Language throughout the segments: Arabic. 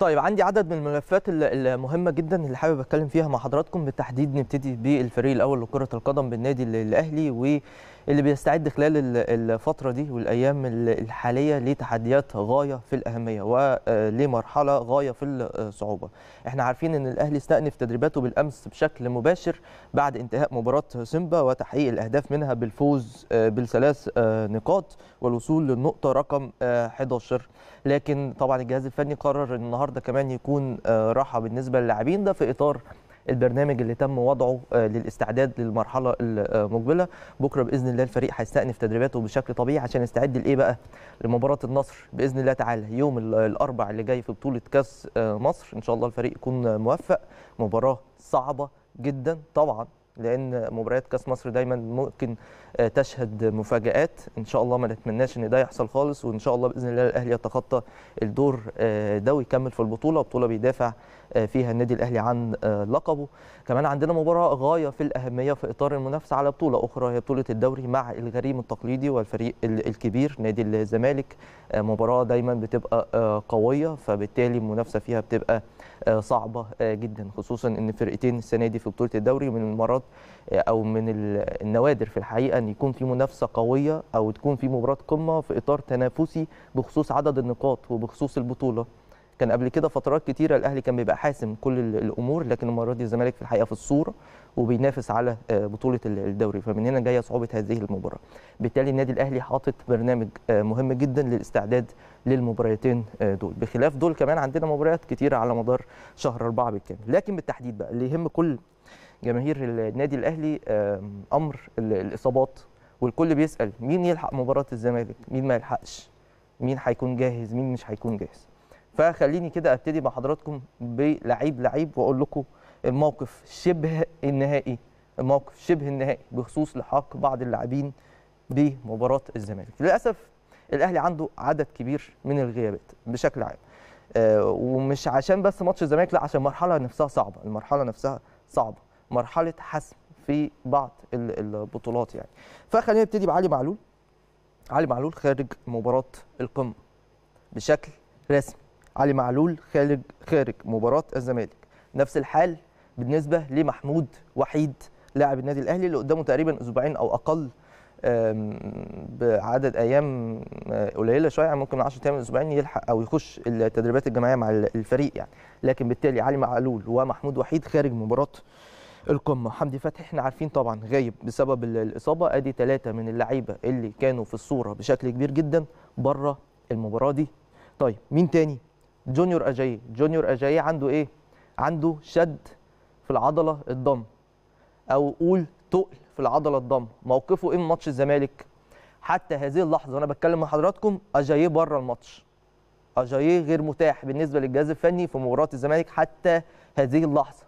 طيب عندي عدد من الملفات المهمه جدا اللي حابب اتكلم فيها مع حضراتكم بالتحديد نبتدي بالفريق الاول لكره القدم بالنادي الاهلي و اللي بيستعد خلال الفتره دي والايام الحاليه لتحديات غايه في الاهميه ولمرحله آه، غايه في الصعوبه آه، احنا عارفين ان الاهلي استأنف تدريباته بالامس بشكل مباشر بعد انتهاء مباراه سيمبا وتحقيق الاهداف منها بالفوز آه، بالثلاث نقاط والوصول للنقطه رقم 11 لكن طبعا الجهاز الفني قرر النهارده كمان يكون راحه بالنسبه للاعبين ده في اطار البرنامج اللي تم وضعه آه، للاستعداد للمرحله المقبله بكره باذن الله الفريق هيستأنف تدريباته بشكل طبيعي عشان يستعد لايه بقى لمباراه النصر باذن الله تعالى يوم الاربع اللي جاي في بطوله كاس آه، مصر ان شاء الله الفريق يكون موفق مباراه صعبه جدا طبعا لان مباريات كاس مصر دايما ممكن آه، تشهد مفاجات ان شاء الله ما نتمناش ان ده يحصل خالص وان شاء الله باذن الله الاهلي يتخطى الدور ده ويكمل في البطوله بطوله بيدافع آه، فيها النادي الاهلي عن آه، لقبه كمان عندنا مباراه غايه في الاهميه في اطار المنافسه على بطوله اخرى هي بطوله الدوري مع الغريم التقليدي والفريق الكبير نادي الزمالك آه، مباراه دايما بتبقى قويه فبالتالي المنافسه فيها بتبقى صعبه جدا خصوصا ان فرقتين السنه دي في بطوله الدوري من المرات او من النوادر في الحقيقه ان يكون في منافسه قويه او تكون في مباراه قمه في اطار تنافسي بخصوص عدد النقاط وبخصوص البطوله كان قبل كده فترات كتيره الاهلي كان بيبقى حاسم كل الامور لكن المره دي الزمالك في الحقيقه في الصوره وبينافس على آه، بطوله الدوري فمن هنا جايه صعوبه هذه المباراه بالتالي النادي الاهلي حاطط برنامج آه، مهم جدا للاستعداد للمباراتين آه، دول بخلاف دول كمان عندنا مباريات كتيره على مدار شهر أربعة بالكامل لكن بالتحديد بقى اللي يهم كل جماهير النادي الاهلي امر الاصابات والكل بيسال مين يلحق مباراه الزمالك مين ما يلحقش مين هيكون جاهز مين مش هيكون جاهز فخليني كده ابتدي مع حضراتكم بلعيب لعيب واقول لكم الموقف شبه النهائي الموقف شبه النهائي بخصوص لحاق بعض اللاعبين بمباراه الزمالك للاسف الاهلي عنده عدد كبير من الغيابات بشكل عام آه ومش عشان بس ماتش الزمالك لا عشان المرحله نفسها صعبه المرحله نفسها صعبه مرحله حسم في بعض البطولات يعني فخلينا نبتدي بعلي معلول علي معلول خارج مباراه القمه بشكل رسمي علي معلول خارج خارج مباراه الزمالك نفس الحال بالنسبه لمحمود وحيد لاعب النادي الاهلي اللي قدامه تقريبا اسبوعين او اقل بعدد ايام آه، قليله شويه يعني ممكن 10 ايام اسبوعين يلحق او يخش التدريبات الجماعيه مع الفريق يعني لكن بالتالي علي معلول ومحمود وحيد خارج مباراه القمه حمدي فتحي احنا عارفين طبعا غايب بسبب الاصابه ادي ثلاثه من اللعيبه اللي كانوا في الصوره بشكل كبير جدا بره المباراه دي طيب مين تاني جونيور اجاي جونيور اجاي عنده ايه عنده شد في العضله الضم او قول تقل في العضله الضم موقفه ايه من ماتش الزمالك حتى هذه اللحظه وانا بتكلم مع حضراتكم اجاي بره الماتش اجاي غير متاح بالنسبه للجهاز الفني في مباراه الزمالك حتى هذه اللحظه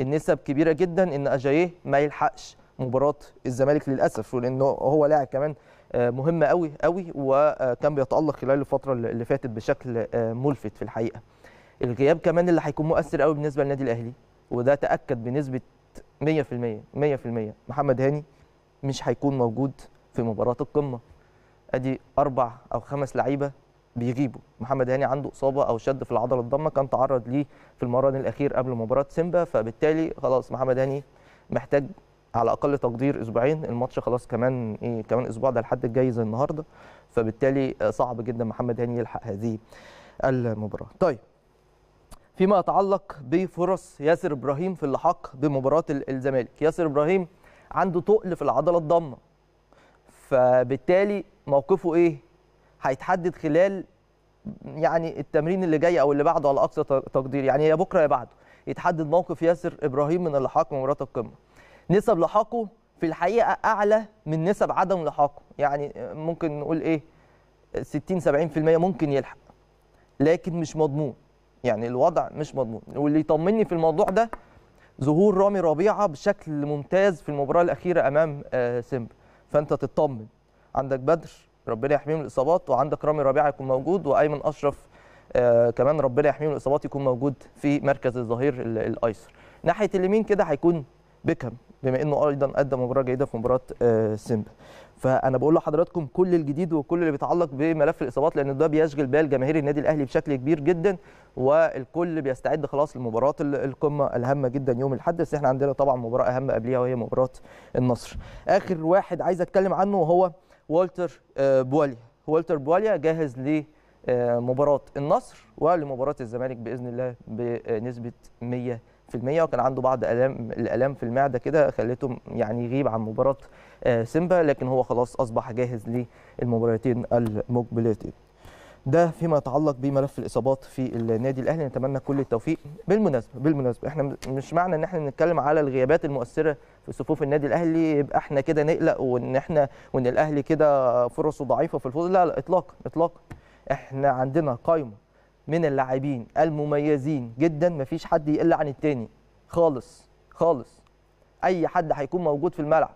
النسب كبيره جدا ان اجاي ما يلحقش مباراه الزمالك للاسف ولانه هو لاعب كمان آه، مهمه قوي قوي وكان بيتالق خلال الفتره اللي فاتت بشكل آه، ملفت في الحقيقه الغياب كمان اللي هيكون مؤثر قوي بالنسبه للنادي الاهلي وده تاكد بنسبه 100% 100% محمد هاني مش هيكون موجود في مباراه القمه ادي اربع او خمس لعيبه بيغيبوا محمد هاني عنده اصابه او شد في العضله الضمه كان تعرض ليه في المران الاخير قبل مباراه سيمبا فبالتالي خلاص محمد هاني محتاج على اقل تقدير اسبوعين الماتش خلاص كمان ايه كمان اسبوع ده لحد الجاي زي النهارده فبالتالي آه، صعب جدا محمد هاني يلحق هذه المباراه طيب فيما يتعلق بفرص ياسر ابراهيم في اللحاق بمباراه الزمالك ياسر ابراهيم عنده تقل في العضله الضامه فبالتالي موقفه ايه هيتحدد خلال يعني التمرين اللي جاي او اللي بعده على اقصى تقدير يعني يا بكره يا بعده يتحدد موقف ياسر ابراهيم من اللحاق بمباراه القمه نسب لحاقه في الحقيقه اعلى من نسب عدم لحاقه يعني ممكن نقول ايه 60 70% ممكن يلحق لكن مش مضمون يعني الوضع مش مضمون واللي يطمني في الموضوع ده ظهور رامي ربيعه بشكل ممتاز في المباراه الاخيره امام آه، سيمبا فانت تطمن عندك بدر ربنا يحميه من الاصابات وعندك رامي ربيعه يكون موجود وايمن اشرف آه كمان ربنا يحميه من الاصابات يكون موجود في مركز الظهير الايسر ناحيه اليمين كده هيكون بيكهام بما انه ايضا قدم مباراه جيده في مباراه آه، سيمبا فانا بقول لحضراتكم كل الجديد وكل اللي بيتعلق بملف الاصابات لان ده بيشغل بال جماهير النادي الاهلي بشكل كبير جدا والكل بيستعد خلاص لمباراه القمه الهامه جدا يوم الاحد بس احنا عندنا طبعا مباراه اهم قبليها وهي مباراه النصر اخر واحد عايز اتكلم عنه هو والتر آه، بواليا والتر بواليا جاهز ل آه، مباراه النصر ولمباراه الزمالك باذن الله بنسبه 100 وكان عنده بعض الام الالام في المعده كده خلته يعني يغيب عن مباراه آه، سيمبا لكن هو خلاص اصبح جاهز للمباراتين المقبلتين ده فيما يتعلق بملف الاصابات في النادي الاهلي نتمنى كل التوفيق بالمناسبه بالمناسبه احنا مش معنى ان احنا نتكلم على الغيابات المؤثره في صفوف النادي الاهلي يبقى احنا كده نقلق وان احنا وان الاهلي كده فرصه ضعيفه في الفوز لا لا اطلاقا اطلاقا احنا عندنا قائمه من اللاعبين المميزين جدا مفيش حد يقل عن التاني خالص خالص اي حد هيكون موجود في الملعب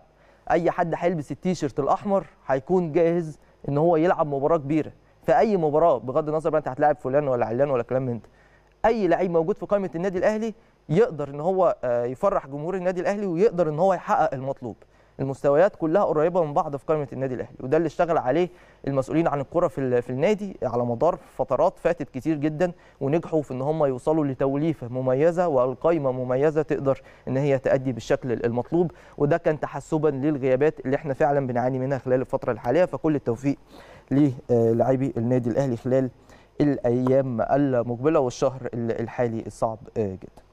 اي حد هيلبس التيشيرت الاحمر هيكون جاهز ان هو يلعب مباراه كبيره في اي مباراه بغض النظر بقى انت هتلاعب فلان ولا علان ولا كلام من ده اي لعيب موجود في قائمه النادي الاهلي يقدر ان هو آه، يفرح جمهور النادي الاهلي ويقدر ان هو يحقق المطلوب المستويات كلها قريبه من بعض في قائمه النادي الاهلي وده اللي اشتغل عليه المسؤولين عن الكره في, في النادي على مدار فترات فاتت كتير جدا ونجحوا في ان هم يوصلوا لتوليفه مميزه والقائمه مميزه تقدر ان هي تادي بالشكل المطلوب وده كان تحسبا للغيابات اللي احنا فعلا بنعاني منها خلال الفتره الحاليه فكل التوفيق للاعبي النادي الاهلي خلال الايام المقبله والشهر الحالي الصعب آه، جدا